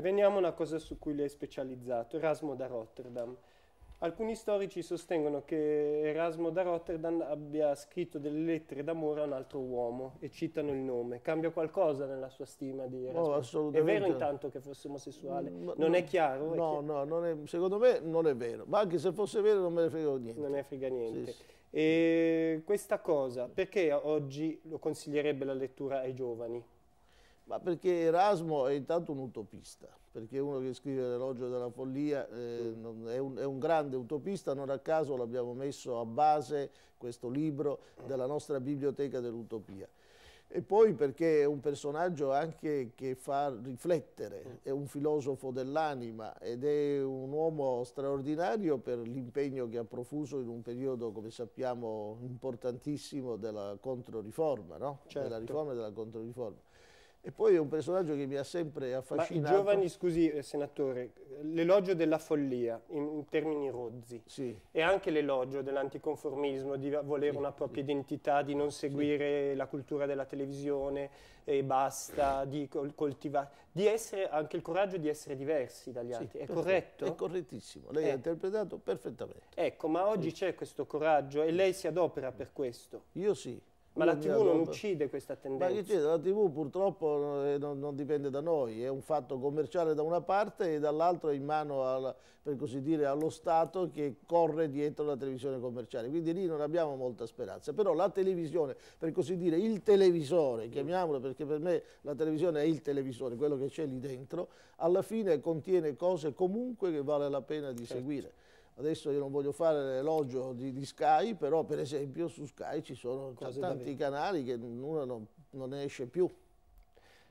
Veniamo a una cosa su cui lei è specializzato, Erasmo da Rotterdam. Alcuni storici sostengono che Erasmo da Rotterdam abbia scritto delle lettere d'amore a un altro uomo e citano il nome. Cambia qualcosa nella sua stima di Erasmo? No, assolutamente. È vero intanto che fosse omosessuale? No, non no, è chiaro? È chiaro. no, è, secondo me non è vero. Ma anche se fosse vero non me ne frega niente. Non ne frega niente. Sì, sì. E questa cosa, perché oggi lo consiglierebbe la lettura ai giovani? Ma perché Erasmo è intanto un utopista, perché uno che scrive l'elogio della follia eh, è, un, è, un, grande utopista, non a caso l'abbiamo messo a base, questo libro, della nostra biblioteca dell'utopia. E poi perché è un personaggio anche che fa riflettere, mm. è un filosofo dell'anima ed è un uomo straordinario per l'impegno che ha profuso in un periodo, come sappiamo, importantissimo della controriforma, no? certo. della riforma e della controriforma. E poi è un personaggio che mi ha sempre affascinato. Ma i giovani, scusi eh, senatore, l'elogio della follia in, in termini rozzi sì. e anche l'elogio dell'anticonformismo, di volere sì, una propria sì. identità, di non seguire la cultura della televisione e basta, di col coltivare, di essere anche il coraggio di essere diversi dagli altri. È corretto? È correttissimo, lei eh. ha interpretato perfettamente. Ecco, ma oggi c'è questo coraggio e lei si adopera per questo. Io sì. Ma la TV non uccide questa tendenza? Ma la TV purtroppo non, non, dipende da noi, è un fatto commerciale da una parte e dall'altra in mano al, per così dire allo Stato che corre dietro la televisione commerciale, quindi lì non abbiamo molta speranza, però la televisione, per così dire il televisore, mm. chiamiamolo perché per me la televisione è il televisore, quello che c'è lì dentro, alla fine contiene cose comunque che vale la pena di certo. seguire. Adesso io non voglio fare l'elogio di, di, Sky, però per esempio su Sky ci sono tanti canali che uno non, non, ne esce più.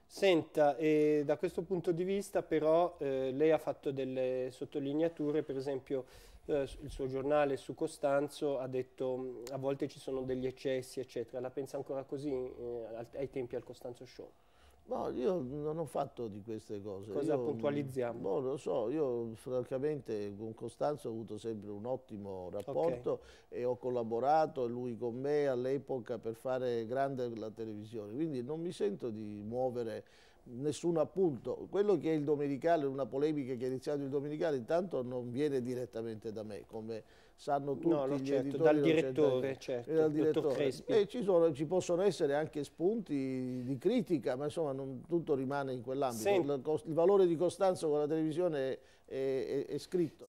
Senta, e da questo punto di vista però eh, lei ha fatto delle sottolineature, per esempio eh, il suo giornale su Costanzo ha detto a volte ci sono degli eccessi, eccetera. La pensa ancora così eh, ai tempi al Costanzo Show? No, io non ho fatto di queste cose. Cosa io, puntualizziamo? Boh, no, lo so, io francamente con Costanzo ho avuto sempre un ottimo rapporto okay. e ho collaborato, lui con me all'epoca per fare grande la televisione, quindi non mi sento di muovere nessun appunto. Quello che è il domenicale, una polemica che è iniziata il domenicale, intanto non viene direttamente da me, come sanno tutti no, gli certo, editori. Dal direttore, certo, dal direttore. E ci, sono, ci, possono essere anche spunti di critica, ma insomma non, tutto rimane in quell'ambito. Il, il, valore di Costanzo con la televisione è, è, è scritto.